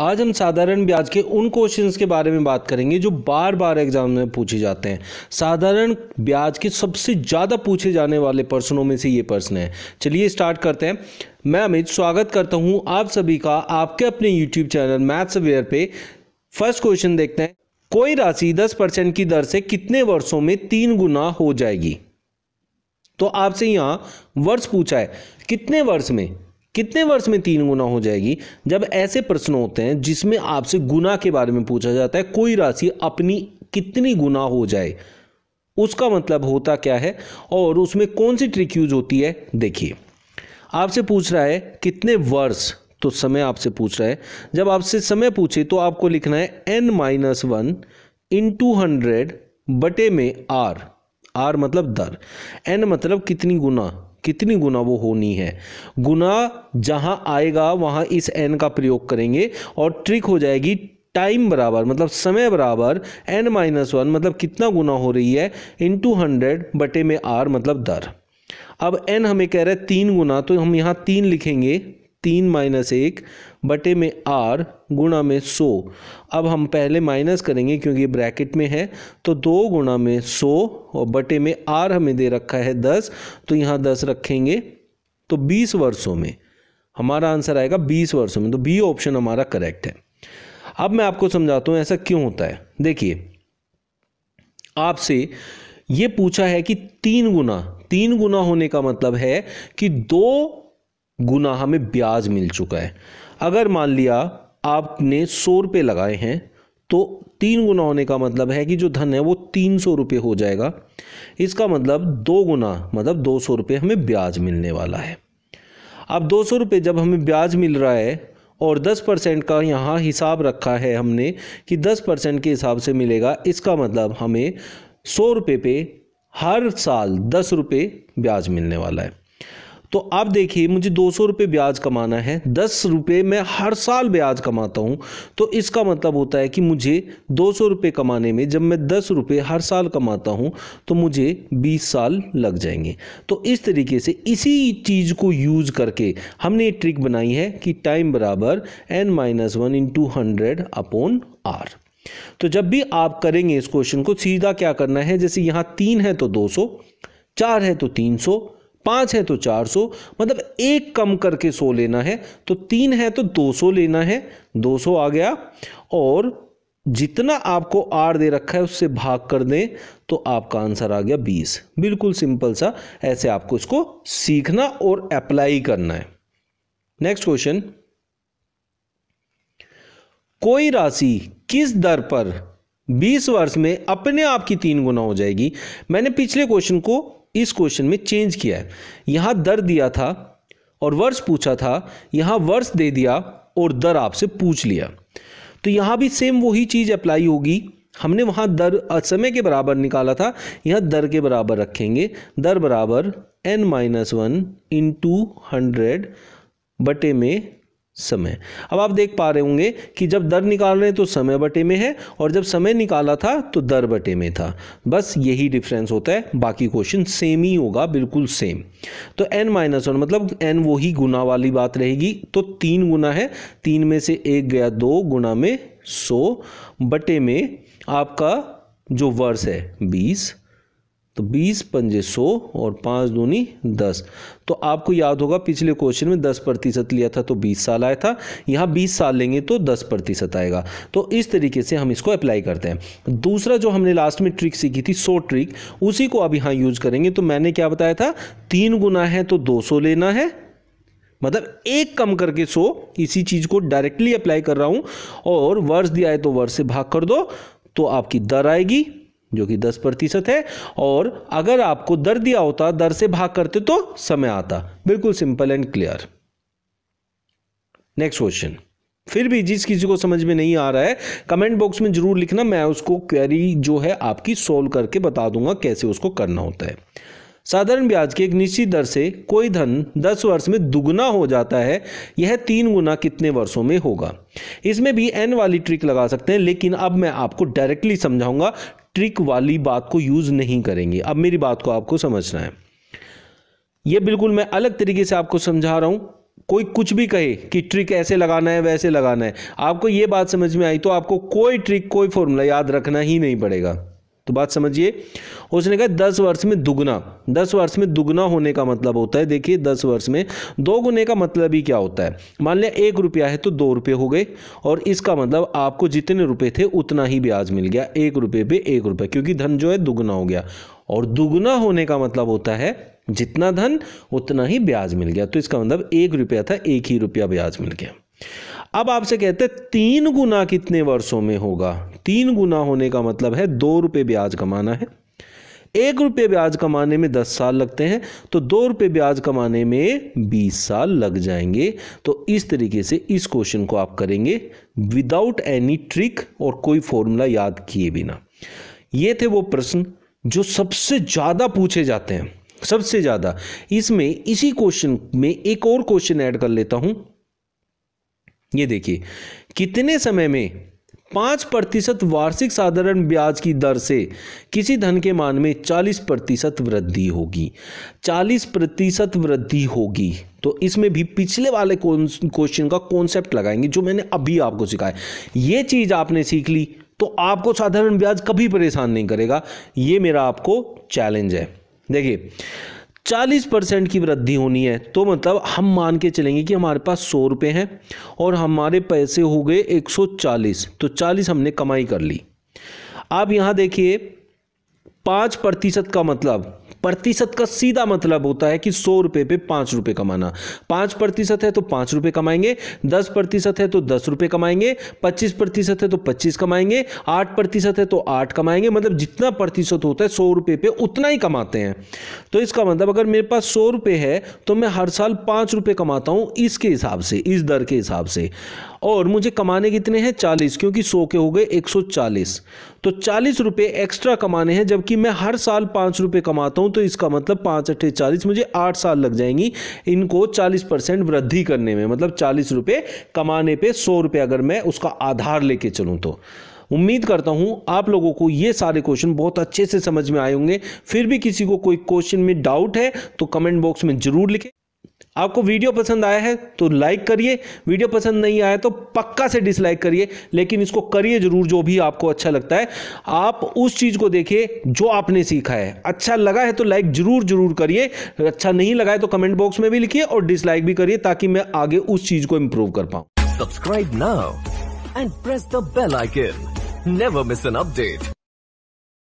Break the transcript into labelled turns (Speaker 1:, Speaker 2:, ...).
Speaker 1: आज हम साधारण ब्याज के उन क्वेश्चंस के बारे में बात करेंगे जो बार बार एग्जाम में पूछे जाते हैं साधारण ब्याज के सबसे ज़्यादा पूछे जाने वाले पर्सनों में से ये पर्सन है चलिए स्टार्ट करते हैं मैं अमित स्वागत करता हूँ आप सभी का आपके अपने यूट्यूब चैनल मैथ्स अवेयर पे फर्स्ट क्वेश्चन देखते हैं कोई राशि दस परसेंट की दर से कितने वर्षों में तीन गुना हो जाएगी तो आपसे यहां वर्ष पूछा है कितने वर्ष में कितने वर्ष में तीन गुना हो जाएगी जब ऐसे प्रश्न होते हैं जिसमें आपसे गुना के बारे में पूछा जाता है कोई राशि अपनी कितनी गुना हो जाए उसका मतलब होता क्या है और उसमें कौन सी ट्रिक यूज होती है देखिए आपसे पूछ रहा है कितने वर्ष तो समय आपसे पूछ रहा है जब आपसे समय पूछे तो आपको लिखना है N minus one in two hundred बटे में आर आर मतलब दर एन मतलब कितनी गुना कितनी गुना वो होनी है गुना जहां आएगा वहां इस एन का प्रयोग करेंगे और ट्रिक हो जाएगी टाइम बराबर मतलब समय बराबर एन माइनस वन मतलब कितना गुना हो रही है इन टू हंड्रेड बटे में आर मतलब दर अब एन हमें कह रहा है तीन गुना तो हम यहाँ तीन लिखेंगे तीन माइनस एक बटे में आर गुणा में सो अब हम पहले माइनस करेंगे क्योंकि ब्रैकेट में है तो दो गुणा में सो और बटे में आर हमें दे रखा है दस तो यहाँ दस रखेंगे तो बीस वर्षों में हमारा आंसर आएगा बीस वर्षों में तो बी ऑप्शन हमारा करेक्ट है अब मैं आपको समझाता हूँ ऐसा क्यों होता है देखिए आपसे ये पूछा है कि तीन गुना तीन गुना होने का मतलब है कि दो गुना हमें ब्याज मिल चुका है अगर मान लिया आपने सौ रुपये लगाए हैं तो तीन गुना होने का मतलब है कि जो धन है वो तीन सौ रुपये हो जाएगा इसका मतलब दो गुना मतलब दो सौ रुपये हमें ब्याज मिलने वाला है अब दो सौ रुपये जब हमें ब्याज मिल रहा है और दस परसेंट का यहाँ हिसाब रखा है हमने कि दस परसेंट के हिसाब से मिलेगा इसका मतलब हमें सौ रुपये पे हर साल दस रुपये ब्याज मिलने वाला है तो अब देखिए मुझे दो सौ रुपये ब्याज कमाना है दस रुपये मैं हर साल ब्याज कमाता हूँ तो इसका मतलब होता है कि मुझे दो सौ रुपये कमाने में जब मैं दस रुपये हर साल कमाता हूँ तो मुझे बीस साल लग जाएंगे तो इस तरीके से इसी चीज़ को यूज़ करके हमने ये ट्रिक बनाई है कि टाइम बराबर N minus one in two hundred upon R तो जब भी आप करेंगे इस क्वेश्चन को सीधा क्या करना है जैसे यहाँ तीन है तो दो सौ चार है तो तीन सौ पाँच है तो चार सौ मतलब एक कम करके सौ लेना है तो तीन है तो दो सौ लेना है दो सौ आ गया और जितना आपको आर दे रखा है उससे भाग कर दें तो आपका आंसर आ गया बीस बिल्कुल सिंपल सा ऐसे आपको इसको सीखना और अप्लाई करना है नेक्स्ट क्वेश्चन कोई राशि किस दर पर 20 वर्ष में अपने आप की तीन गुना हो जाएगी मैंने पिछले क्वेश्चन को इस क्वेश्चन में चेंज किया है यहां दर दिया था और वर्ष पूछा था यहां वर्ष दे दिया और दर आपसे पूछ लिया तो यहां भी सेम वही चीज़ अप्लाई होगी हमने वहां दर समय के बराबर निकाला था यहां दर के बराबर रखेंगे दर बराबर N minus one in two hundred बटे में समय अब आप देख पा रहे होंगे कि जब दर निकाल रहे हैं तो समय बटे में है और जब समय निकाला था तो दर बटे में था बस यही डिफरेंस होता है बाकी क्वेश्चन सेम ही होगा बिल्कुल सेम तो एन माइनस वन मतलब एन ही गुना वाली बात रहेगी तो तीन गुना है तीन में से एक गया दो गुना में सौ बटे में आपका जो वर्ष है बीस तो 20 पंजे 100 और पाँच दूनी 10 तो आपको याद होगा पिछले क्वेश्चन में 10 प्रतिशत लिया था तो 20 साल आया था यहाँ 20 साल लेंगे तो 10 प्रतिशत आएगा तो इस तरीके से हम इसको अप्लाई करते हैं दूसरा जो हमने लास्ट में ट्रिक सीखी थी सो ट्रिक उसी को अब यहाँ यूज करेंगे तो मैंने क्या बताया था तीन गुना है तो दो लेना है मतलब एक कम करके सो इसी चीज़ को डायरेक्टली अप्लाई कर रहा हूं और वर्ष दिया है तो वर्ष से भाग कर दो तो आपकी दर आएगी जो कि 10 प्रतिशत है और अगर आपको दर दिया होता दर से भाग करते तो समय आता बिल्कुल simple and clear next question फिर भी जिस किसी को समझ में नहीं आ रहा है कमेंट बॉक्स में जरूर लिखना मैं उसको क्वेरी जो है आपकी सोल्व करके बता दूंगा कैसे उसको करना होता है साधारण ब्याज के एक निश्चित दर से कोई धन 10 वर्ष में दुगना हो जाता है यह तीन गुना कितने वर्षों में होगा इसमें भी एन वाली ट्रिक लगा सकते हैं लेकिन अब मैं आपको डायरेक्टली समझाऊंगा ट्रिक वाली बात को यूज़ नहीं करेंगे अब मेरी बात को आपको समझना है यह बिल्कुल मैं अलग तरीके से आपको समझा रहा हूं कोई कुछ भी कहे कि ट्रिक ऐसे लगाना है वैसे लगाना है आपको यह बात समझ में आई तो आपको कोई ट्रिक कोई फॉर्मूला याद रखना ही नहीं पड़ेगा तो बात समझिए उसने कहा दस वर्ष में दुगना दस वर्ष में दुगना होने का मतलब होता है देखिए दस वर्ष में दो गुने का मतलब ही क्या होता है मान लिया एक रुपया है तो दो रुपये हो गए और इसका मतलब आपको जितने रुपए थे उतना ही ब्याज मिल गया एक रुपये पे एक रुपये क्योंकि धन जो है दुगना हो गया और दुगना होने का मतलब होता है जितना धन उतना ही ब्याज मिल गया तो इसका मतलब एक रुपया था एक ही रुपया ब्याज मिल गया अब आपसे कहते हैं तीन गुना कितने वर्षों में होगा तीन गुना होने का मतलब है दो रुपये ब्याज कमाना है एक रुपये ब्याज कमाने में दस साल लगते हैं तो दो रुपये ब्याज कमाने में बीस साल लग जाएंगे तो इस तरीके से इस क्वेश्चन को आप करेंगे विदाउट एनी ट्रिक और कोई फॉर्मूला याद किए बिना ये थे वो प्रश्न जो सबसे ज़्यादा पूछे जाते हैं सबसे ज़्यादा इसमें इसी क्वेश्चन में एक और क्वेश्चन ऐड कर लेता हूँ ये देखिए कितने समय में पाँच प्रतिशत वार्षिक साधारण ब्याज की दर से किसी धन के मान में चालीस प्रतिशत वृद्धि होगी चालीस प्रतिशत वृद्धि होगी तो इसमें भी पिछले वाले क्वेश्चन का कॉन्सेप्ट लगाएंगे जो मैंने अभी आपको सिखाया ये चीज़ आपने सीख ली तो आपको साधारण ब्याज कभी परेशान नहीं करेगा ये मेरा आपको चैलेंज है देखिए चालीस परसेंट की वृद्धि होनी है तो मतलब हम मान के चलेंगे कि हमारे पास सौ रुपये हैं और हमारे पैसे हो गए एक सौ चालीस तो चालीस हमने कमाई कर ली आप यहाँ देखिए पाँच प्रतिशत का मतलब प्रतिशत का सीधा मतलब होता है कि सौ रुपये पे पाँच रुपये कमाना पाँच प्रतिशत है तो पाँच रुपये कमाएंगे दस प्रतिशत है तो दस रुपये कमाएंगे पच्चीस प्रतिशत है तो पच्चीस कमाएंगे आठ प्रतिशत है तो आठ कमाएंगे मतलब जितना प्रतिशत होता है सौ रुपये पे उतना ही कमाते हैं तो इसका मतलब अगर मेरे पास सौ रुपये है तो मैं हर साल पाँच रुपये कमाता हूँ इसके हिसाब से इस दर के हिसाब से और मुझे कमाने कितने हैं चालीस क्योंकि सौ के हो गए एक सौ चालीस तो चालीस रुपये एक्स्ट्रा कमाने हैं जबकि मैं हर साल पाँच रुपये कमाता हूँ तो इसका मतलब पाँच अट्ठे चालीस मुझे आठ साल लग जाएंगी इनको चालीस परसेंट वृद्धि करने में मतलब चालीस रुपये कमाने पे सौ रुपये अगर मैं उसका आधार लेके चलूँ तो उम्मीद करता हूँ आप लोगों को ये सारे क्वेश्चन बहुत अच्छे से समझ में आए होंगे फिर भी किसी को कोई क्वेश्चन में डाउट है तो कमेंट बॉक्स में ज़रूर लिखें आपको वीडियो पसंद आया है तो लाइक करिए वीडियो पसंद नहीं आया तो पक्का से डिसलाइक करिए लेकिन इसको करिए जरूर जो भी आपको अच्छा लगता है आप उस चीज़ को देखिए जो आपने सीखा है अच्छा लगा है तो लाइक जरूर जरूर करिए अच्छा नहीं लगा है तो कमेंट बॉक्स में भी लिखिए और डिसलाइक भी करिए ताकि मैं आगे उस चीज़ को इम्प्रूव कर पाऊँ subscribe now and press the bell icon never miss an update